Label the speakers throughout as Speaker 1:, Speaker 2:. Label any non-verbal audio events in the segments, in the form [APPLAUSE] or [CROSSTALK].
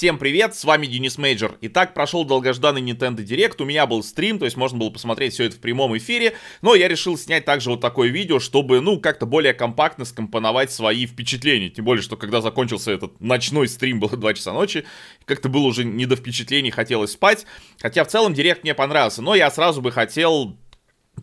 Speaker 1: Всем привет, с вами Денис Мейджор. Итак, прошел долгожданный Nintendo Direct, у меня был стрим, то есть можно было посмотреть все это в прямом эфире, но я решил снять также вот такое видео, чтобы, ну, как-то более компактно скомпоновать свои впечатления, тем более, что когда закончился этот ночной стрим, было 2 часа ночи, как-то было уже не до впечатлений, хотелось спать, хотя в целом Директ мне понравился, но я сразу бы хотел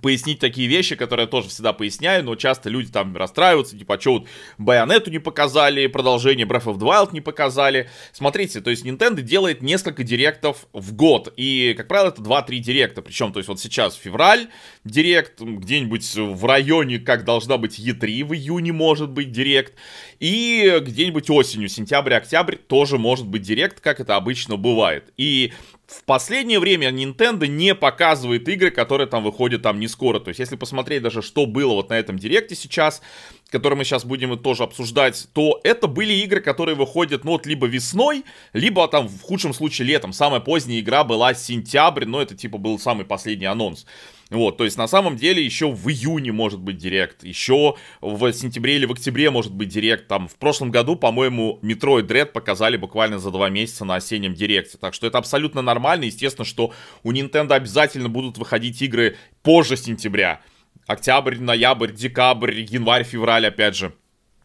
Speaker 1: пояснить такие вещи, которые я тоже всегда поясняю, но часто люди там расстраиваются, типа, а что вот Байонету не показали, продолжение Breath of the Wild не показали. Смотрите, то есть Nintendo делает несколько директов в год, и, как правило, это 2-3 директа, причем, то есть вот сейчас февраль директ, где-нибудь в районе, как должна быть E3 в июне может быть директ, и где-нибудь осенью, сентябрь-октябрь тоже может быть директ, как это обычно бывает. И в последнее время Nintendo не показывает игры, которые там выходят там не скоро. То есть, если посмотреть даже, что было вот на этом директе сейчас, который мы сейчас будем тоже обсуждать, то это были игры, которые выходят, ну, вот либо весной, либо там в худшем случае летом. Самая поздняя игра была сентябрь, но это типа был самый последний анонс. Вот, то есть на самом деле еще в июне может быть директ, еще в сентябре или в октябре может быть директ. Там в прошлом году, по-моему, метро и дред показали буквально за два месяца на осеннем директе. Так что это абсолютно нормально. Естественно, что у Nintendo обязательно будут выходить игры позже сентября. Октябрь, ноябрь, декабрь, январь, февраль, опять же.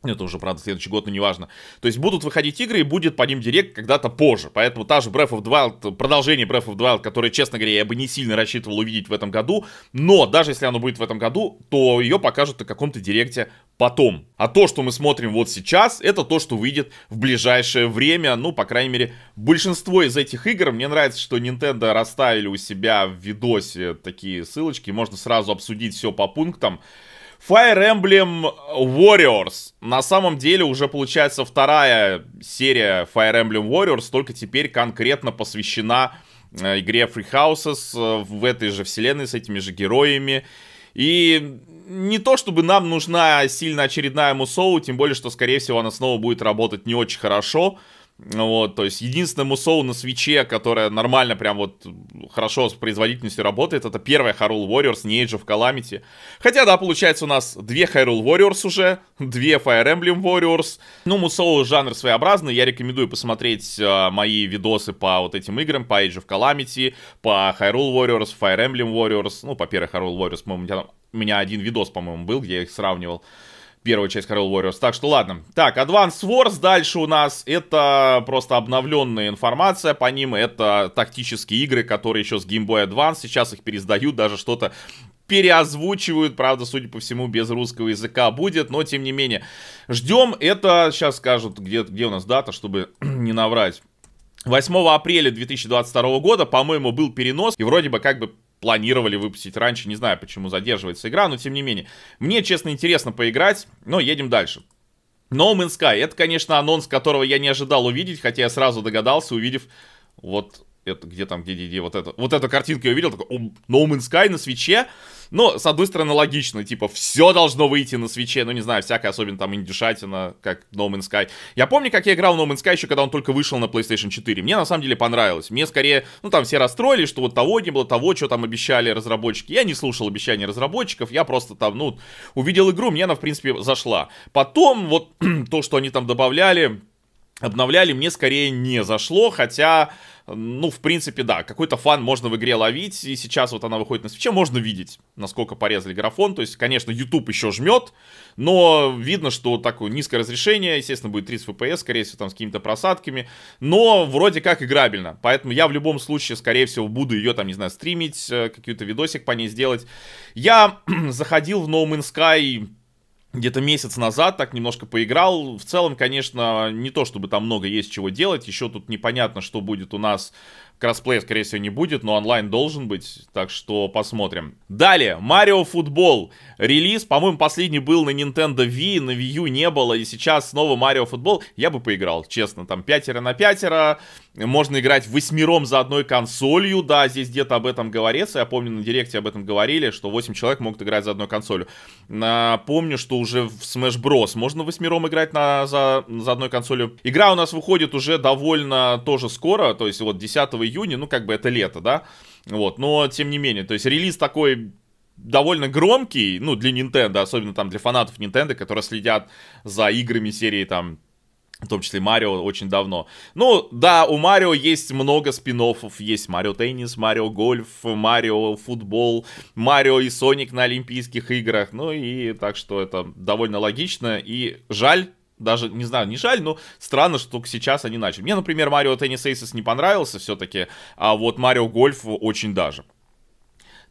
Speaker 1: Это уже, правда, следующий год, но неважно. То есть будут выходить игры и будет по ним директ когда-то позже. Поэтому та же Breath of the Wild, продолжение Breath of the Wild, которое, честно говоря, я бы не сильно рассчитывал увидеть в этом году. Но даже если оно будет в этом году, то ее покажут на каком-то директе потом. А то, что мы смотрим вот сейчас, это то, что выйдет в ближайшее время. Ну, по крайней мере, большинство из этих игр. Мне нравится, что Nintendo расставили у себя в видосе такие ссылочки. Можно сразу обсудить все по пунктам. Fire Emblem Warriors. На самом деле уже получается вторая серия Fire Emblem Warriors, только теперь конкретно посвящена э, игре Free Houses э, в этой же вселенной с этими же героями. И не то чтобы нам нужна сильно очередная Мусоу, тем более, что, скорее всего, она снова будет работать не очень хорошо. Ну вот, то есть единственному соу на свече, которая нормально прям вот хорошо с производительностью работает, это первая Hyrule Warriors, не Age of Calamity. Хотя, да, получается у нас две Hyrule Warriors уже, две Fire Emblem Warriors. Ну, мусоу жанр своеобразный, я рекомендую посмотреть э, мои видосы по вот этим играм, по Age of Calamity, по Hyrule Warriors, Fire Emblem Warriors, ну, по первой Hyrule Warriors, по моему у меня один видос, по-моему, был, где я их сравнивал первая часть Hyrule Warriors. Так что ладно. Так, Advanced Wars дальше у нас. Это просто обновленная информация по ним. Это тактические игры, которые еще с Game Boy Advance. Сейчас их пересдают, даже что-то переозвучивают, правда, судя по всему, без русского языка будет, но тем не менее. Ждем это, сейчас скажут, где, где у нас дата, чтобы [CLEARS THROAT] не наврать. 8 апреля 2022 года, по-моему, был перенос, и вроде бы как бы планировали выпустить раньше. Не знаю, почему задерживается игра, но тем не менее. Мне, честно, интересно поиграть, но едем дальше. No Man's Sky. Это, конечно, анонс, которого я не ожидал увидеть, хотя я сразу догадался, увидев вот это, где там, где, где, где, вот это, вот эту картинку я увидел, такой, No Man's Sky на свече, но, с одной стороны, логично, типа, все должно выйти на свече, ну, не знаю, всякое, особенно там индюшатина, как No Man's Sky. Я помню, как я играл в No Man's Sky еще, когда он только вышел на PlayStation 4, мне, на самом деле, понравилось. Мне, скорее, ну, там все расстроились, что вот того не было, того, что там обещали разработчики. Я не слушал обещаний разработчиков, я просто там, ну, увидел игру, мне она, в принципе, зашла. Потом, вот, [CLEARS THROAT] то, что они там добавляли, обновляли, мне скорее не зашло, хотя, ну, в принципе, да, какой-то фан можно в игре ловить, и сейчас вот она выходит на свече, можно видеть, насколько порезали графон, то есть, конечно, YouTube еще жмет, но видно, что такое низкое разрешение, естественно, будет 30 FPS, скорее всего, там с какими-то просадками, но вроде как играбельно, поэтому я в любом случае, скорее всего, буду ее, там, не знаю, стримить, э, какой-то видосик по ней сделать. Я [CLEARS THROAT] заходил в No Man's Sky где-то месяц назад так немножко поиграл. В целом, конечно, не то чтобы там много есть чего делать. Еще тут непонятно, что будет у нас. Кроссплея, скорее всего, не будет, но онлайн должен быть, так что посмотрим. Далее, Марио Футбол Релиз, по-моему, последний был на Nintendo Wii, на Wii U не было, и сейчас снова Марио Футбол. Я бы поиграл, честно, там пятеро на пятеро, можно играть восьмером за одной консолью, да, здесь где-то об этом говорится, я помню, на директе об этом говорили, что 8 человек могут играть за одной консолью. Помню, что уже в Smash Bros. можно восьмером играть на, за, за одной консолью. Игра у нас выходит уже довольно тоже скоро, то есть вот 10 июня, ну как бы это лето, да, вот, но тем не менее, то есть релиз такой довольно громкий, ну, для Nintendo, особенно там для фанатов Nintendo, которые следят за играми серии там в том числе Марио очень давно. Ну, да, у Марио есть много спин Есть Марио Теннис, Марио Гольф, Марио Футбол, Марио и Соник на Олимпийских играх. Ну и так что это довольно логично. И жаль, даже, не знаю, не жаль, но странно, что только сейчас они начали. Мне, например, Марио Теннис Эйсис не понравился все-таки, а вот Марио Гольф очень даже.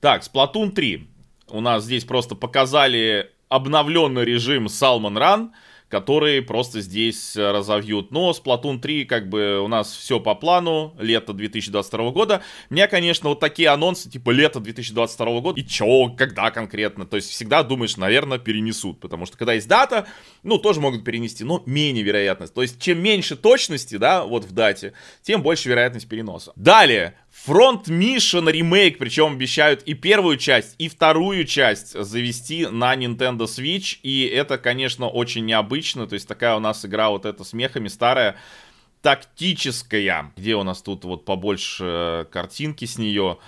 Speaker 1: Так, Сплатун 3. У нас здесь просто показали обновленный режим Salmon Run — которые просто здесь э, разовьют. Но Splatoon 3, как бы, у нас все по плану, лето 2022 года. Меня, конечно, вот такие анонсы, типа, лето 2022 года, и чё, когда конкретно? То есть всегда думаешь, наверное, перенесут, потому что когда есть дата, ну, тоже могут перенести, но менее вероятность. То есть чем меньше точности, да, вот в дате, тем больше вероятность переноса. Далее, Фронт Mission ремейк, причем обещают и первую часть, и вторую часть завести на Nintendo Switch. И это, конечно, очень необычно. То есть такая у нас игра вот эта с мехами старая, тактическая. Где у нас тут вот побольше э, картинки с нее.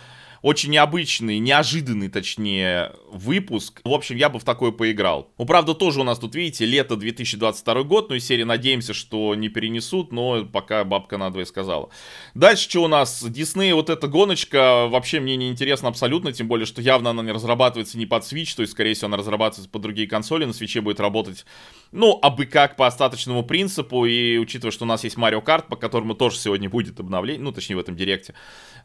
Speaker 1: Очень необычный, неожиданный, точнее, выпуск. В общем, я бы в такой поиграл. Ну, правда, тоже у нас тут, видите, лето 2022 год, ну и серии надеемся, что не перенесут, но пока бабка надвое сказала. Дальше что у нас? Дисней, вот эта гоночка, вообще мне не интересно абсолютно, тем более, что явно она не разрабатывается не под Switch, то есть, скорее всего, она разрабатывается под другие консоли, на свече будет работать, ну, абы как по остаточному принципу, и учитывая, что у нас есть Mario Kart, по которому тоже сегодня будет обновление, ну, точнее, в этом директе,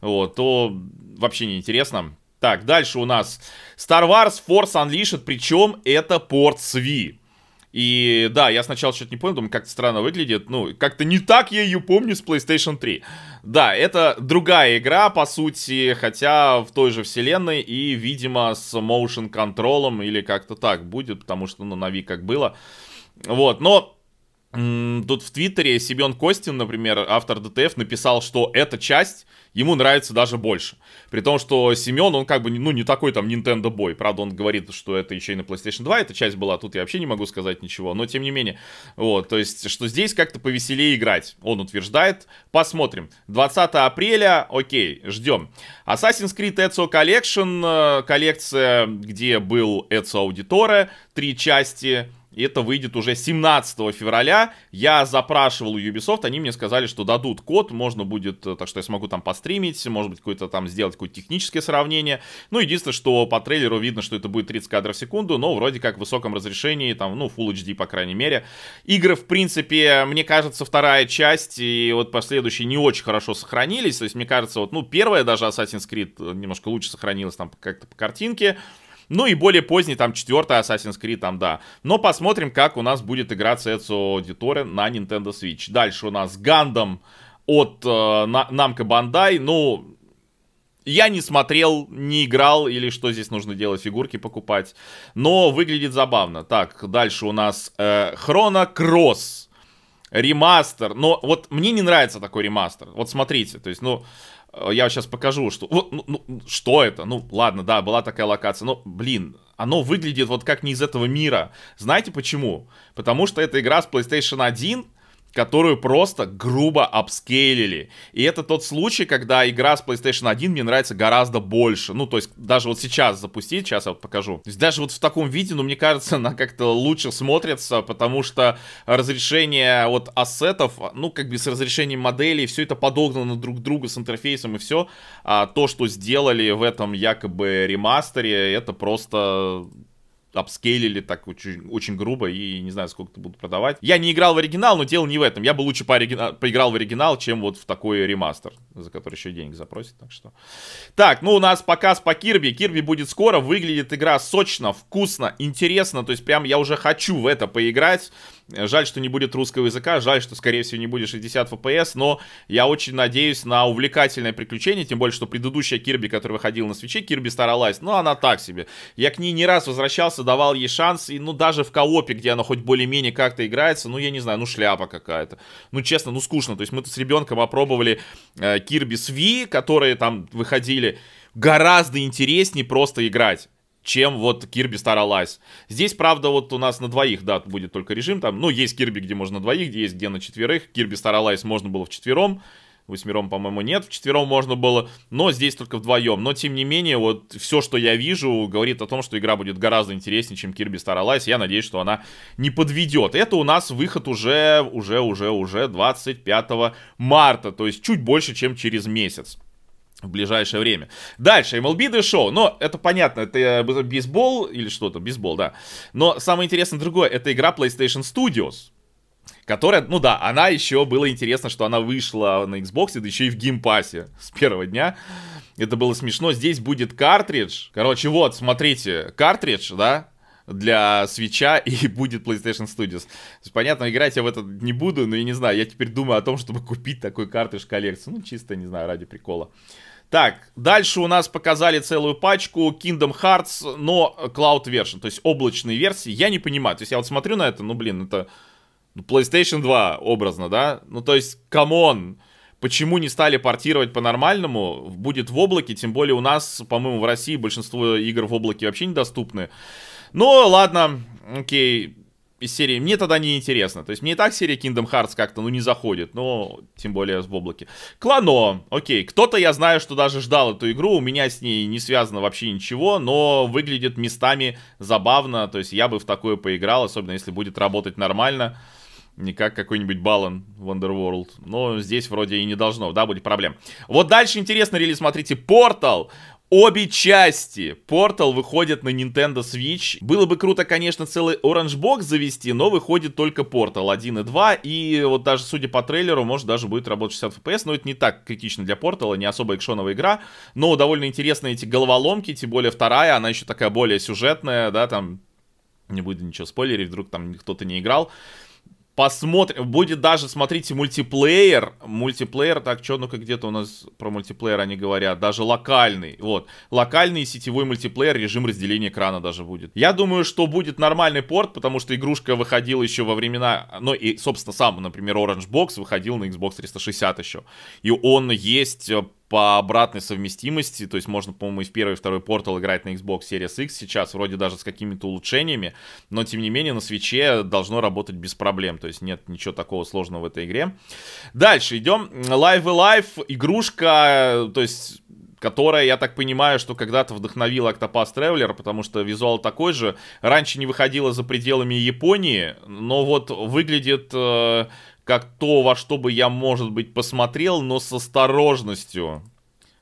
Speaker 1: вот, то вообще не интересно. Так, дальше у нас Star Wars Force Unleashed, причем это порт Сви. И да, я сначала что-то не понял, думаю, как-то странно выглядит. Ну, как-то не так я ее помню с PlayStation 3. Да, это другая игра, по сути, хотя в той же вселенной и, видимо, с motion контролом или как-то так будет, потому что, ну, на Wii как было. Вот, но Тут в Твиттере Семен Костин, например, автор ДТФ, написал, что эта часть ему нравится даже больше. При том, что Семен, он как бы, ну, не такой там Nintendo бой. Правда, он говорит, что это еще и на PlayStation 2 эта часть была, тут я вообще не могу сказать ничего, но тем не менее. Вот, то есть, что здесь как-то повеселее играть, он утверждает. Посмотрим. 20 апреля, окей, ждем. Assassin's Creed Ezio Collection, э, коллекция, где был Ezio Auditore, три части, и это выйдет уже 17 февраля. Я запрашивал у Ubisoft, они мне сказали, что дадут код, можно будет, э, так что я смогу там постримить, может быть, какое-то там сделать какое-то техническое сравнение. Ну, единственное, что по трейлеру видно, что это будет 30 кадров в секунду, но вроде как в высоком разрешении, там, ну, Full HD, по крайней мере. Игры, в принципе, мне кажется, вторая часть и вот последующие не очень хорошо сохранились. То есть, мне кажется, вот, ну, первая даже Assassin's Creed немножко лучше сохранилась там как-то по картинке. Ну и более поздний, там, четвертый Assassin's Creed, там, да. Но посмотрим, как у нас будет играться Эцио Дитори на Nintendo Switch. Дальше у нас Гандам от э, на, Намка Бандай. Ну, я не смотрел, не играл, или что здесь нужно делать, фигурки покупать. Но выглядит забавно. Так, дальше у нас э, Хрона Кросс. Ремастер. Но вот мне не нравится такой ремастер. Вот смотрите, то есть, ну, Э, я сейчас покажу, что... Вот, ну, ну, что это? Ну, ладно, да, была такая локация. Но, блин, оно выглядит вот как не из этого мира. Знаете почему? Потому что эта игра с PlayStation 1, которую просто грубо апскейлили. И это тот случай, когда игра с PlayStation 1 мне нравится гораздо больше. Ну, то есть, даже вот сейчас запустить, сейчас я вот покажу. То есть, даже вот в таком виде, ну, мне кажется, [LAUGHS] она как-то лучше смотрится, потому что разрешение вот ассетов, ну, как бы с разрешением моделей, все это подогнано друг к другу с интерфейсом и все. А то, что сделали в этом якобы ремастере, это просто апскейлили так очень, очень грубо и не знаю, сколько это будут продавать. Я не играл в оригинал, но дело не в этом. Я бы лучше по оригина... поиграл в оригинал, чем вот в такой ремастер, за который еще денег запросит, так что. Так, ну у нас показ по Кирби. Кирби будет скоро. Выглядит игра сочно, вкусно, интересно. То есть прям я уже хочу в это поиграть. Жаль, что не будет русского языка, жаль, что, скорее всего, не будет 60 FPS, но я очень надеюсь на увлекательное приключение, тем более, что предыдущая Кирби, которая выходила на свече, Кирби старалась, но она так себе. Я к ней не раз возвращался, давал ей шанс, и ну даже в коопе, где она хоть более-менее как-то играется, ну я не знаю, ну шляпа какая-то. Ну честно, ну скучно, то есть мы тут с ребенком опробовали э, Кирби с Ви, которые там выходили, гораздо интереснее просто играть чем вот Кирби старалась. Здесь, правда, вот у нас на двоих, да, будет только режим там. Ну, есть Кирби, где можно на двоих, где есть где на четверых. Кирби старалась можно было в четвером. Восьмером, по-моему, нет, в четвером можно было, но здесь только вдвоем. Но, тем не менее, вот все, что я вижу, говорит о том, что игра будет гораздо интереснее, чем Кирби старалась. Я надеюсь, что она не подведет. Это у нас выход уже, уже, уже, уже 25 марта, то есть чуть больше, чем через месяц в ближайшее время. Дальше, MLB The Show. Но это понятно, это э, бейсбол или что-то, бейсбол, да. Но самое интересное другое, это игра PlayStation Studios. Которая, ну да, она еще, было интересно, что она вышла на Xbox, да еще и в геймпассе с первого дня. Это было смешно. Здесь будет картридж. Короче, вот, смотрите, картридж, да, для свеча и [LAUGHS] будет PlayStation Studios. понятно, играть я в это не буду, но я не знаю, я теперь думаю о том, чтобы купить такой картридж коллекцию. Ну, чисто, не знаю, ради прикола. Так, дальше у нас показали целую пачку Kingdom Hearts, но Cloud Version, то есть облачные версии. Я не понимаю, то есть я вот смотрю на это, ну блин, это ну, PlayStation 2 образно, да? Ну то есть, камон, почему не стали портировать по-нормальному? Будет в облаке, тем более у нас, по-моему, в России большинство игр в облаке вообще недоступны. Ну ладно, окей, из серии «Мне тогда не интересно». То есть мне и так серия Kingdom Hearts как-то, ну, не заходит, но тем более в облаке. Клано, окей, кто-то, я знаю, что даже ждал эту игру, у меня с ней не связано вообще ничего, но выглядит местами забавно, то есть я бы в такое поиграл, особенно если будет работать нормально, не как какой-нибудь балан в Underworld, но здесь вроде и не должно, да, будет проблем. Вот дальше интересно, релиз, смотрите, Portal. Обе части Portal выходят на Nintendo Switch. Было бы круто, конечно, целый Orange Box завести, но выходит только Portal 1 и 2. И вот даже, судя по трейлеру, может даже будет работать 60 FPS. Но это не так критично для Portal, не особо экшоновая игра. Но довольно интересные эти головоломки, тем более вторая, она еще такая более сюжетная, да, там... Не буду ничего спойлерить, вдруг там кто-то не играл. Посмотрим, будет даже, смотрите, мультиплеер, мультиплеер, так, что, ну-ка, где-то у нас про мультиплеер они говорят, даже локальный, вот, локальный сетевой мультиплеер, режим разделения экрана даже будет. Я думаю, что будет нормальный порт, потому что игрушка выходила еще во времена, ну и, собственно, сам, например, Orange Box выходил на Xbox 360 еще, и он есть э, по обратной совместимости, то есть можно, по-моему, из первой и второй портал играть на Xbox Series X сейчас, вроде даже с какими-то улучшениями, но тем не менее на свече должно работать без проблем, то есть нет ничего такого сложного в этой игре. Дальше идем, Live и Live игрушка, то есть которая, я так понимаю, что когда-то вдохновила Octopath Traveler, потому что визуал такой же. Раньше не выходила за пределами Японии, но вот выглядит э, как то, во что бы я, может быть, посмотрел, но с осторожностью.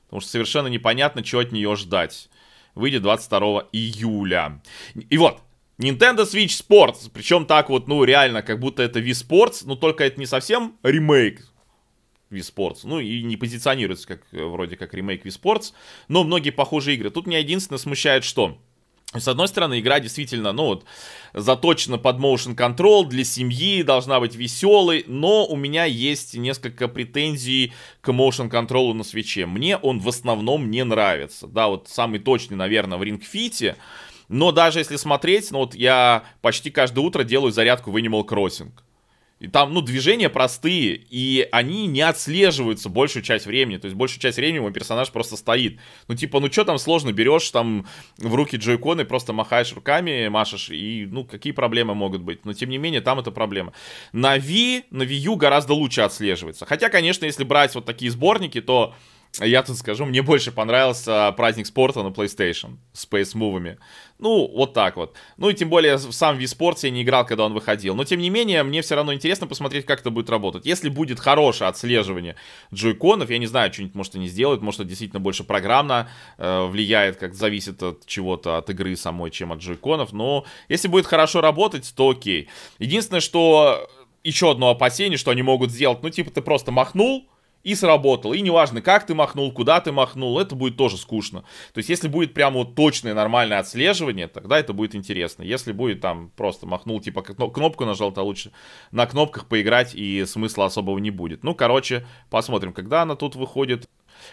Speaker 1: Потому что совершенно непонятно, чего от нее ждать. Выйдет 22 июля. И вот, Nintendo Switch Sports. Причем так вот, ну, реально, как будто это Wii Sports, но только это не совсем ремейк Wii Sports. Ну, и не позиционируется как, э, вроде как ремейк Wii Sports. Но многие похожие игры. Тут меня единственное смущает, что... С одной стороны, игра действительно, ну вот, заточена под motion control, для семьи должна быть веселой, но у меня есть несколько претензий к motion control на свече. Мне он в основном не нравится. Да, вот самый точный, наверное, в Ring Fit, но даже если смотреть, ну вот я почти каждое утро делаю зарядку в Animal Crossing. И там, ну, движения простые, и они не отслеживаются большую часть времени. То есть большую часть времени мой персонаж просто стоит. Ну, типа, ну что там сложно, берешь там в руки джойконы, просто махаешь руками, машешь, и, ну, какие проблемы могут быть. Но, тем не менее, там это проблема. На V, на Wii U гораздо лучше отслеживается. Хотя, конечно, если брать вот такие сборники, то я тут скажу, мне больше понравился праздник спорта на PlayStation с Space Move. Ну, вот так вот. Ну и тем более сам Wii Sports я не играл, когда он выходил. Но тем не менее, мне все равно интересно посмотреть, как это будет работать. Если будет хорошее отслеживание джойконов, я не знаю, что-нибудь может они сделают, может это действительно больше программно э, влияет, как зависит от чего-то, от игры самой, чем от джойконов. Но если будет хорошо работать, то окей. Единственное, что еще одно опасение, что они могут сделать, ну типа ты просто махнул, и сработал. И неважно, как ты махнул, куда ты махнул, это будет тоже скучно. То есть, если будет прямо вот точное нормальное отслеживание, тогда это будет интересно. Если будет там просто махнул, типа кнопку нажал, то лучше на кнопках поиграть и смысла особого не будет. Ну, короче, посмотрим, когда она тут выходит.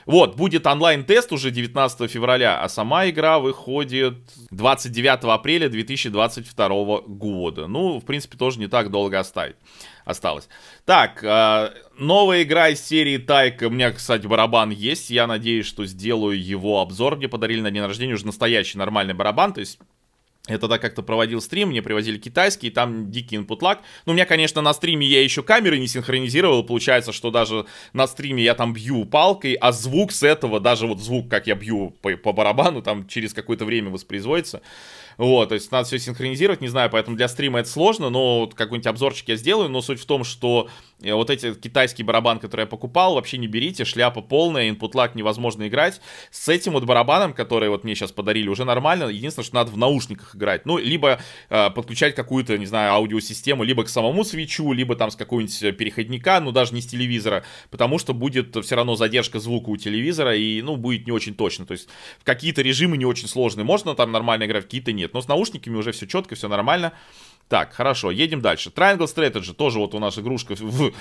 Speaker 1: Вот, будет онлайн-тест уже 19 февраля, а сама игра выходит 29 апреля 2022 года. Ну, в принципе, тоже не так долго оставить. осталось. Так, э, новая игра из серии Тайка. У меня, кстати, барабан есть. Я надеюсь, что сделаю его обзор. Мне подарили на день рождения уже настоящий нормальный барабан. То есть я тогда как-то проводил стрим, мне привозили китайский, там дикий input lag. Ну, у меня, конечно, на стриме я еще камеры не синхронизировал, получается, что даже на стриме я там бью палкой, а звук с этого, даже вот звук, как я бью по, по барабану, там через какое-то время воспроизводится. Вот, то есть надо все синхронизировать, не знаю, поэтому для стрима это сложно, но вот какой-нибудь обзорчик я сделаю, но суть в том, что Э, вот эти китайский барабан, который я покупал, вообще не берите, шляпа полная, инпутлаг невозможно играть. С этим вот барабаном, который вот мне сейчас подарили, уже нормально. Единственное, что надо в наушниках играть. Ну, либо э, подключать какую-то, не знаю, аудиосистему, либо к самому свечу, либо там с какого-нибудь э, переходника, ну, даже не с телевизора, потому что будет все равно задержка звука у телевизора и, ну, будет не очень точно. То есть в какие-то режимы не очень сложные. Можно там нормально играть, какие-то нет. Но с наушниками уже все четко, все нормально. Так, хорошо, едем дальше. Triangle Strategy тоже вот у нас игрушка в, в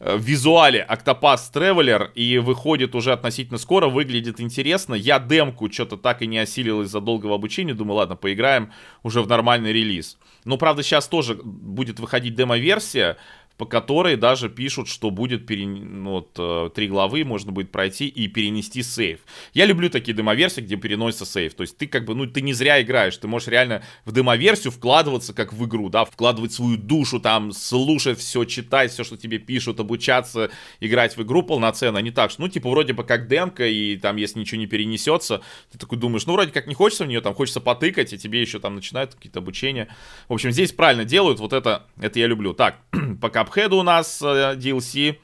Speaker 1: э, визуале Octopath Traveler и выходит уже относительно скоро, выглядит интересно. Я демку что-то так и не осилил из-за долгого обучения, думаю, ладно, поиграем уже в нормальный релиз. Но, правда, сейчас тоже будет выходить демо-версия, по которой даже пишут, что будет перен... Ну вот, э, три главы, можно будет пройти и перенести сейф. Я люблю такие демоверсии, где переносится сейф. То есть ты как бы, ну, ты не зря играешь, ты можешь реально в демоверсию вкладываться как в игру, да, вкладывать свою душу, там, слушать все, читать все, что тебе пишут, обучаться, играть в игру полноценно, а не так, что, ну, типа, вроде бы как демка, и там, если ничего не перенесется, ты такой думаешь, ну, вроде как не хочется в нее, там, хочется потыкать, и тебе еще там начинают какие-то обучения. В общем, здесь правильно делают, вот это, это я люблю. Так, [CLEARS THROAT] пока Cuphead у нас э, DLC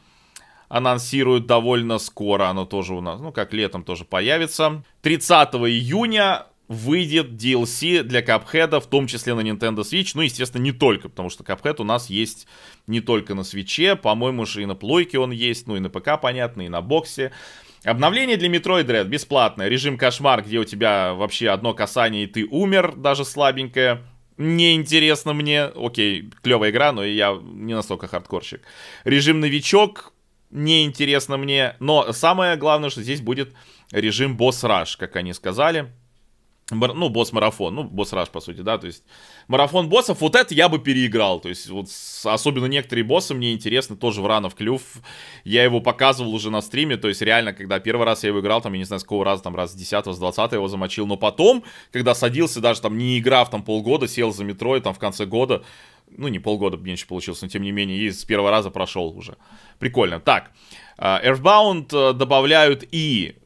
Speaker 1: анонсируют довольно скоро. Оно тоже у нас, ну как летом тоже появится. 30 июня выйдет DLC для Cuphead, в том числе на Nintendo Switch. Ну, естественно, не только, потому что Cuphead у нас есть не только на Switch, по-моему, же и на плойке он есть, ну и на ПК, понятно, и на боксе. Обновление для Metroid Dread бесплатное. Режим кошмар, где у тебя вообще одно касание и ты умер, даже слабенькое неинтересно мне. Окей, клевая игра, но я не настолько хардкорщик. Режим новичок неинтересно мне. Но самое главное, что здесь будет режим босс-раш, как они сказали ну, босс-марафон, ну, босс-раш, по сути, да, то есть марафон боссов, вот это я бы переиграл, то есть вот особенно некоторые боссы мне интересны, тоже Вранов Клюв, я его показывал уже на стриме, то есть реально, когда первый раз я его играл, там, я не знаю, с какого раза, там, раз с 10 с 20 его замочил, но потом, когда садился, даже там не играв там полгода, сел за метро и там в конце года, ну, не полгода меньше получилось, но тем не менее, и с первого раза прошел уже. Прикольно. Так, э, Earthbound э, добавляют и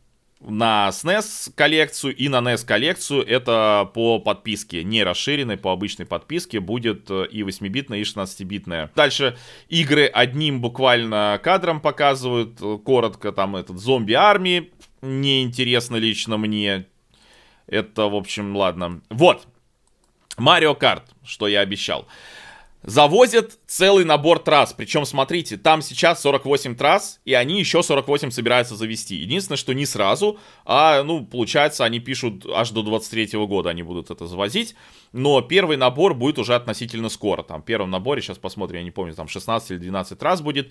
Speaker 1: на SNES e коллекцию и на NES коллекцию это по подписке, не расширенной, по обычной подписке будет э, и 8-битная, и 16-битная. Дальше игры одним буквально кадром показывают, э, коротко там этот зомби армии, неинтересно лично мне. Это, в общем, ладно. Вот, Марио Карт, что я обещал завозят целый набор трасс. Причем, смотрите, там сейчас 48 трасс, и они еще 48 собираются завести. Единственное, что не сразу, а, ну, получается, они пишут, аж до 23 -го года они будут это завозить. Но первый набор будет уже относительно скоро. Там в первом наборе, сейчас посмотрим, я не помню, там 16 или 12 трасс будет.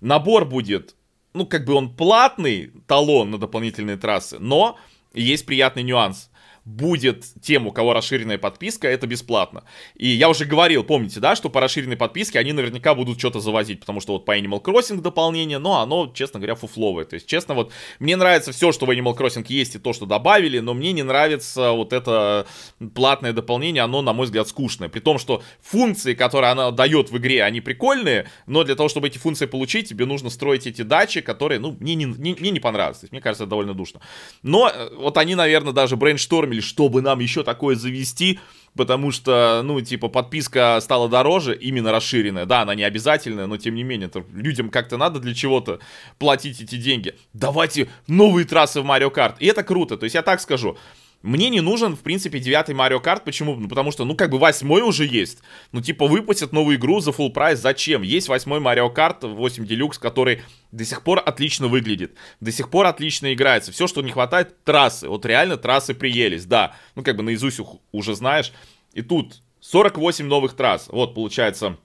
Speaker 1: Набор будет, ну, как бы он платный, талон на дополнительные трассы, но есть приятный нюанс будет тем, у кого расширенная подписка, это бесплатно. И я уже говорил, помните, да, что по расширенной подписке они наверняка будут что-то завозить, потому что вот по Animal Crossing дополнение, но оно, честно говоря, фуфловое. То есть, честно, вот мне нравится все, что в Animal Crossing есть и то, что добавили, но мне не нравится вот это платное дополнение, оно, на мой взгляд, скучное. При том, что функции, которые она дает в игре, они прикольные, но для того, чтобы эти функции получить, тебе нужно строить эти дачи, которые, ну, мне не, не, мне не понравились. Мне кажется, это довольно душно. Но э, вот они, наверное, даже брейншторм сэкономили, чтобы нам еще такое завести, потому что, ну, типа, подписка стала дороже, именно расширенная. Да, она не обязательная, но тем не менее, это людям как-то надо для чего-то платить эти деньги. Давайте новые трассы в Марио Карт. И это круто. То есть я так скажу, мне не нужен, в принципе, девятый Марио Карт. Почему? Ну, потому что, ну, как бы восьмой уже есть. Ну, типа, выпустят новую игру за full прайс. Зачем? Есть восьмой Марио Карт 8 Deluxe, который до сих пор отлично выглядит. До сих пор отлично играется. Все, что не хватает, трассы. Вот реально трассы приелись, да. Ну, как бы наизусть уже знаешь. И тут 48 новых трасс. Вот, получается,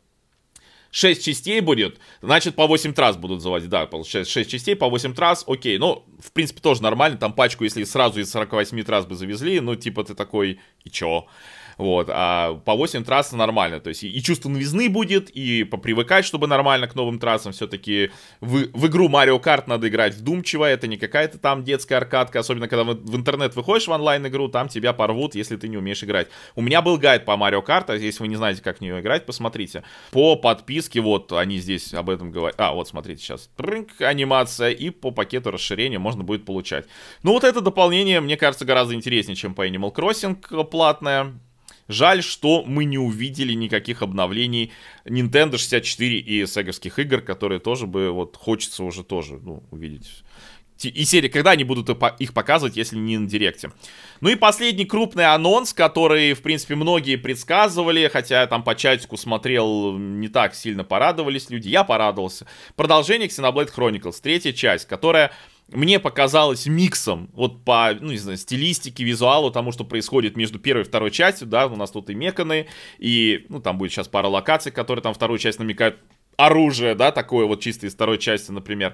Speaker 1: 6 частей будет, значит, по 8 раз будут заводить. Да, получается, 6 частей по 8 раз, окей. Ну, в принципе, тоже нормально. Там пачку, если сразу из 48 раз бы завезли, ну, типа, ты такой, и чё? Вот, а по 8 трасс нормально. То есть и, и чувство новизны будет, и попривыкать, чтобы нормально к новым трассам. Все-таки в, в игру Mario Kart надо играть вдумчиво. Это не какая-то там детская аркадка. Особенно, когда в, в интернет выходишь в онлайн-игру, там тебя порвут, если ты не умеешь играть. У меня был гайд по Mario Kart. А если вы не знаете, как в нее играть, посмотрите. По подписке, вот они здесь об этом говорят. А, вот смотрите сейчас. Прынк, анимация. И по пакету расширения можно будет получать. Ну вот это дополнение, мне кажется, гораздо интереснее, чем по Animal Crossing платное. Жаль, что мы не увидели никаких обновлений Nintendo 64 и sega игр, которые тоже бы, вот, хочется уже тоже, ну, увидеть и серии, когда они будут их показывать, если не на директе. Ну и последний крупный анонс, который, в принципе, многие предсказывали, хотя там по чатику смотрел, не так сильно порадовались люди, я порадовался. Продолжение Xenoblade Chronicles, третья часть, которая мне показалось миксом, вот по, ну, не знаю, стилистике, визуалу, тому, что происходит между первой и второй частью, да, у нас тут и меканы, и, ну, там будет сейчас пара локаций, которые там вторую часть намекают, оружие, да, такое вот чисто из второй части, например.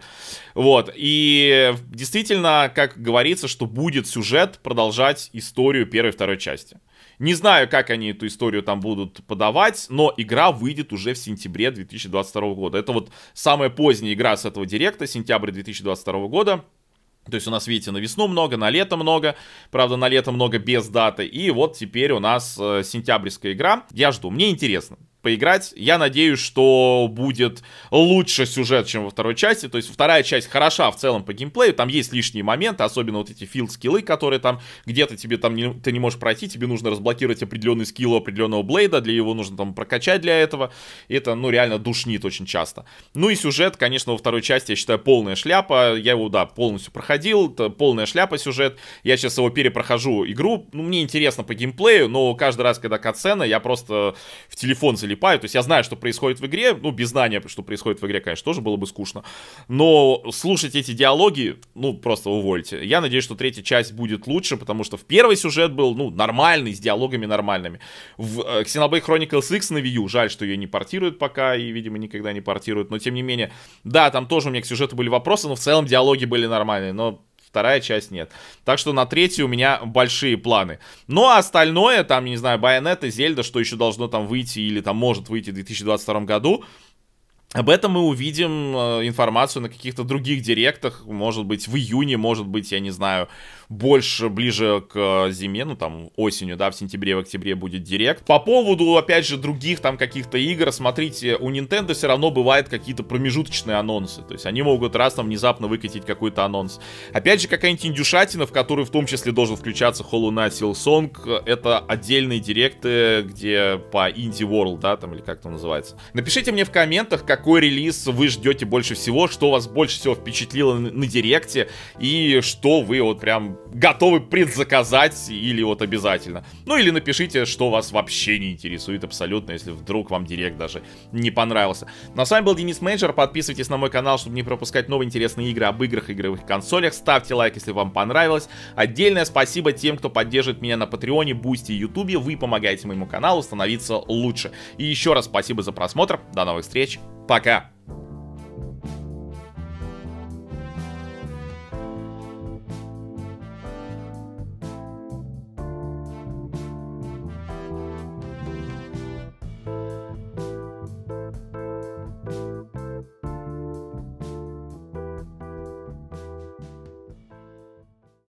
Speaker 1: Вот, и действительно, как говорится, что будет сюжет продолжать историю первой и второй части. Не знаю, как они эту историю там будут подавать, но игра выйдет уже в сентябре 2022 года. Это вот самая поздняя игра с этого директа, сентябрь 2022 года. То есть у нас, видите, на весну много, на лето много. Правда, на лето много без даты. И вот теперь у нас э, сентябрьская игра. Я жду. Мне интересно поиграть. Я надеюсь, что будет лучше сюжет, чем во второй части. То есть вторая часть хороша в целом по геймплею. Там есть лишние моменты, особенно вот эти филд-скиллы, которые там где-то тебе там не, ты не можешь пройти. Тебе нужно разблокировать определенный скилл определенного блейда. Для его нужно там прокачать для этого. И это, ну, реально душнит очень часто. Ну и сюжет, конечно, во второй части, я считаю, полная шляпа. Я его, да, полностью проходил. Это полная шляпа сюжет. Я сейчас его перепрохожу игру. Ну, мне интересно по геймплею, но каждый раз, когда катсцена, я просто в телефон залезаю залипаю. То есть я знаю, что происходит в игре. Ну, без знания, что происходит в игре, конечно, тоже было бы скучно. Но слушать эти диалоги, ну, просто увольте. Я надеюсь, что третья часть будет лучше, потому что в первый сюжет был, ну, нормальный, с диалогами нормальными. В э, Xenoblade Chronicles X на Wii U, жаль, что ее не портируют пока и, видимо, никогда не портируют. Но, тем не менее, да, там тоже у меня к сюжету были вопросы, но в целом диалоги были нормальные. Но вторая часть нет. Так что на третью у меня большие планы. Ну а остальное, там, не знаю, Байонет Зельда, что еще должно там выйти или там может выйти в 2022 году, об этом мы увидим э, информацию на каких-то других директах, может быть, в июне, может быть, я не знаю, больше ближе к зиме, ну там осенью, да, в сентябре, в октябре будет директ. По поводу, опять же, других там каких-то игр, смотрите, у Nintendo все равно бывают какие-то промежуточные анонсы, то есть они могут раз там внезапно выкатить какой-то анонс. Опять же, какая-нибудь индюшатина, в которую в том числе должен включаться Hollow Knight Silksong, это отдельные директы, где по Indie World, да, там или как это называется. Напишите мне в комментах, какой релиз вы ждете больше всего, что вас больше всего впечатлило на, на директе, и что вы вот прям готовы предзаказать или вот обязательно. Ну или напишите, что вас вообще не интересует абсолютно, если вдруг вам директ даже не понравился. Но с вами был Денис Мейджор, подписывайтесь на мой канал, чтобы не пропускать новые интересные игры об играх, и игровых консолях, ставьте лайк, если вам понравилось. Отдельное спасибо тем, кто поддерживает меня на Патреоне, Бусти и Ютубе, вы помогаете моему каналу становиться лучше. И еще раз спасибо за просмотр, до новых встреч, пока!